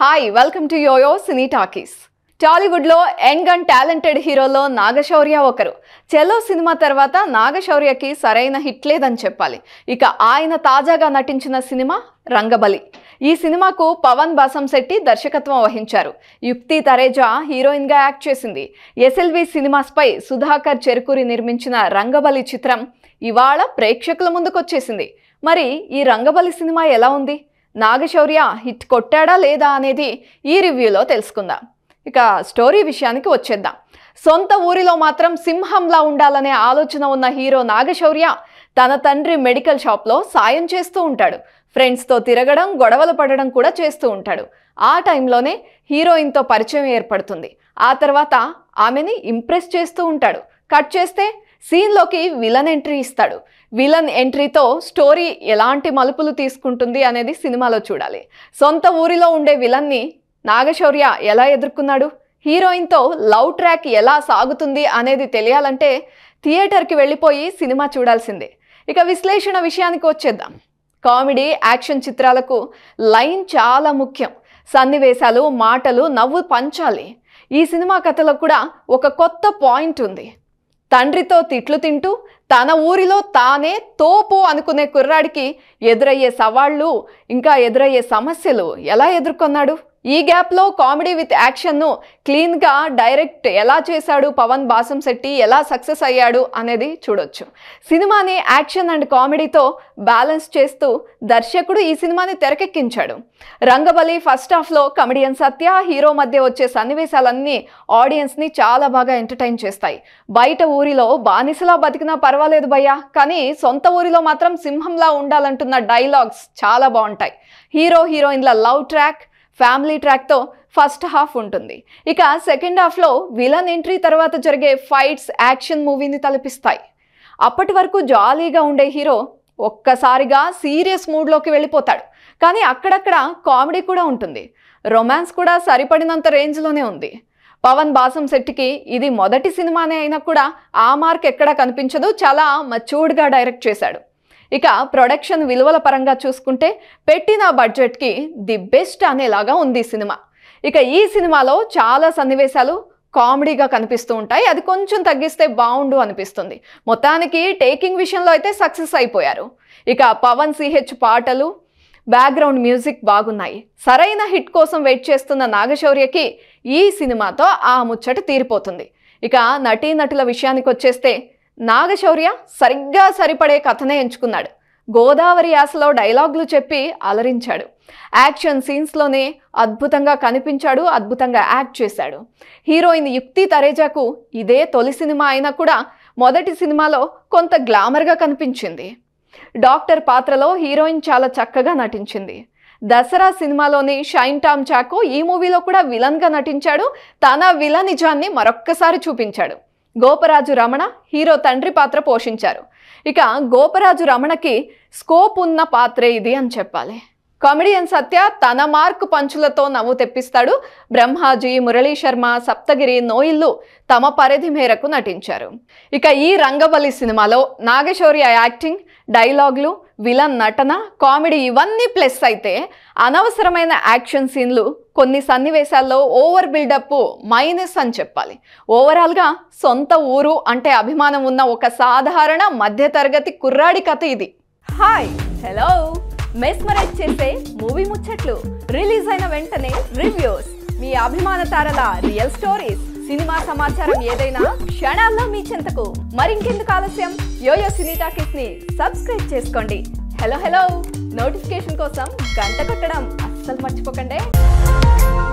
hi welcome to Yoyo Cine Talkies టాలీవుడ్లో young and talented హీరోలో నాగశౌర్య ఒకరు చెలో సినిమా తర్వాత నాగశౌర్యకి సరైన హిట్ లేదని చెప్పాలి ఇక ఆయన తాజాగా నటించిన సినిమా రంగబలి ఈ సినిమాకు పవన్ శెట్టి దర్శకత్వం వహించారు యుక్తి తరేజా హీరోయిన్గా యాక్ట్ చేసింది ఎస్ఎల్వి సినిమాస్పై సుధాకర్ చెరుకూరి నిర్మించిన రంగబలి చిత్రం ఇవాళ ప్రేక్షకుల ముందుకొచ్చేసింది మరి ఈ రంగబలి సినిమా ఎలా ఉంది నాగశౌర్య హిట్ కొట్టాడా లేదా అనేది ఈ రివ్యూలో తెలుసుకుందాం ఇక స్టోరీ విషయానికి వచ్చేద్దాం సొంత ఊరిలో మాత్రం సింహంలా ఉండాలనే ఆలోచన ఉన్న హీరో నాగశౌర్య తన తండ్రి మెడికల్ షాప్లో సాయం చేస్తూ ఉంటాడు ఫ్రెండ్స్తో తిరగడం గొడవలు పడడం కూడా చేస్తూ ఉంటాడు ఆ టైంలోనే హీరోయిన్తో పరిచయం ఏర్పడుతుంది ఆ తర్వాత ఆమెని ఇంప్రెస్ చేస్తూ ఉంటాడు కట్ చేస్తే సీన్లోకి విలన్ ఎంట్రీ ఇస్తాడు విలన్ ఎంట్రీతో స్టోరీ ఎలాంటి మలుపులు తీసుకుంటుంది అనేది సినిమాలో చూడాలి సొంత ఊరిలో ఉండే విలన్ని నాగశౌర్య ఎలా ఎదుర్కొన్నాడు హీరోయిన్తో లవ్ ట్రాక్ ఎలా సాగుతుంది అనేది తెలియాలంటే థియేటర్కి వెళ్ళిపోయి సినిమా చూడాల్సిందే ఇక విశ్లేషణ విషయానికి వచ్చేద్దాం కామెడీ యాక్షన్ చిత్రాలకు లైన్ చాలా ముఖ్యం సన్నివేశాలు మాటలు నవ్వు పంచాలి ఈ సినిమా కథలో కూడా ఒక కొత్త పాయింట్ ఉంది తండ్రితో తిట్లు తింటూ తన ఊరిలో తానే తోపు అనుకునే కుర్రాడికి ఎదురయ్యే సవాళ్ళు ఇంకా ఎదురయ్యే సమస్యలు ఎలా ఎదుర్కొన్నాడు ఈ గ్యాప్లో కామెడీ విత్ యాక్షన్ను క్లీన్గా డైరెక్ట్ ఎలా చేశాడు పవన్ బాసం శెట్టి ఎలా సక్సెస్ అయ్యాడు అనేది చూడొచ్చు సినిమాని యాక్షన్ అండ్ కామెడీతో బ్యాలెన్స్ చేస్తూ దర్శకుడు ఈ సినిమాని తెరకెక్కించాడు రంగబలి ఫస్ట్ హాఫ్లో కమెడియన్ సత్య హీరో మధ్య వచ్చే సన్నివేశాలన్నీ ఆడియన్స్ని చాలా బాగా ఎంటర్టైన్ చేస్తాయి బయట ఊరిలో బానిసలా బతికినా పర్వాలేదు భయ్యా కానీ సొంత ఊరిలో మాత్రం సింహంలా ఉండాలంటున్న డైలాగ్స్ చాలా బాగుంటాయి హీరో హీరోయిన్ల లవ్ ట్రాక్ ఫ్యామిలీ ట్రాక్తో ఫస్ట్ హాఫ్ ఉంటుంది ఇక సెకండ్ హాఫ్లో విలన్ ఎంట్రీ తర్వాత జరిగే ఫైట్స్ యాక్షన్ మూవీని తలపిస్తాయి అప్పటి వరకు జాలీగా ఉండే హీరో ఒక్కసారిగా సీరియస్ మూడ్లోకి వెళ్ళిపోతాడు కానీ అక్కడక్కడ కామెడీ కూడా ఉంటుంది రొమాన్స్ కూడా సరిపడినంత రేంజ్లోనే ఉంది పవన్ బాసం శెట్టికి ఇది మొదటి సినిమానే అయినా కూడా ఆ మార్క్ ఎక్కడా కనిపించదు చాలా మచ్యూర్డ్గా డైరెక్ట్ చేశాడు ఇక ప్రొడక్షన్ విలువల పరంగా చూసుకుంటే పెట్టిన బడ్జెట్కి ది బెస్ట్ అనేలాగా ఉంది సినిమా ఇక ఈ సినిమాలో చాలా సన్నివేశాలు కామెడీగా కనిపిస్తూ ఉంటాయి అది కొంచెం తగ్గిస్తే బాగుండు అనిపిస్తుంది మొత్తానికి టేకింగ్ విషయంలో అయితే సక్సెస్ అయిపోయారు ఇక పవన్ సిహెచ్ పాటలు బ్యాక్గ్రౌండ్ మ్యూజిక్ బాగున్నాయి సరైన హిట్ కోసం వెయిట్ చేస్తున్న నాగశౌర్యకి ఈ సినిమాతో ఆ ముచ్చట తీరిపోతుంది ఇక నటీనటుల విషయానికి వచ్చేస్తే నాగశౌర్య సరిగ్గా సరిపడే కథనే ఎంచుకున్నాడు గోదావరి యాసలో డైలాగులు చెప్పి అలరించాడు యాక్షన్ సీన్స్లోనే అద్భుతంగా కనిపించాడు అద్భుతంగా యాక్ట్ చేశాడు హీరోయిన్ యుక్తి తరేజాకు ఇదే తొలి సినిమా అయినా కూడా మొదటి సినిమాలో కొంత గ్లామర్గా కనిపించింది డాక్టర్ పాత్రలో హీరోయిన్ చాలా చక్కగా నటించింది దసరా సినిమాలోని షైన్ టామ్ చాకో ఈ మూవీలో కూడా విలన్గా నటించాడు తన విలనిజాన్ని మరొక్కసారి చూపించాడు గోపరాజు రమణ హీరో తండ్రి పాత్ర పోషించారు ఇక గోపరాజు రమణకి స్కోప్ ఉన్న పాత్రే ఇది అని చెప్పాలి కామెడియన్ సత్య తన మార్కు పంచులతో నవ్వు తెప్పిస్తాడు బ్రహ్మాజీ మురళీ శర్మ సప్తగిరి నోయిల్లు తమ పరిధి మేరకు నటించారు ఇక ఈ రంగవల్లి సినిమాలో నాగశౌర్య యాక్టింగ్ డైలాగ్లు విలన్ నటన కామెడీ ఇవన్నీ ప్లస్ అయితే అనవసరమైన యాక్షన్ సీన్లు కొన్ని సన్నివేశాల్లో ఓవర్ బిల్డప్ మైనస్ అని చెప్పాలి ఓవరాల్గా సొంత ఊరు అంటే అభిమానం ఉన్న ఒక సాధారణ మధ్యతరగతి కుర్రాడి కథ ఇది హాయ్ హలో మెస్మరైజ్ చేసే మూవీ ముచ్చట్లు రిలీజ్ అయిన వెంటనే రివ్యూస్ మీ అభిమాన తారల రియల్ స్టోరీస్ సినిమా సమాచారం ఏదైనా క్షణాల్లో మీ చింతకు మరింకెందుకు ఆలస్యం యోయో సినీ టాకీస్ ని సబ్స్క్రైబ్ చేసుకోండి హలో హలో నోటిఫికేషన్ కోసం గంట కొట్టడం అసలు మర్చిపోకండి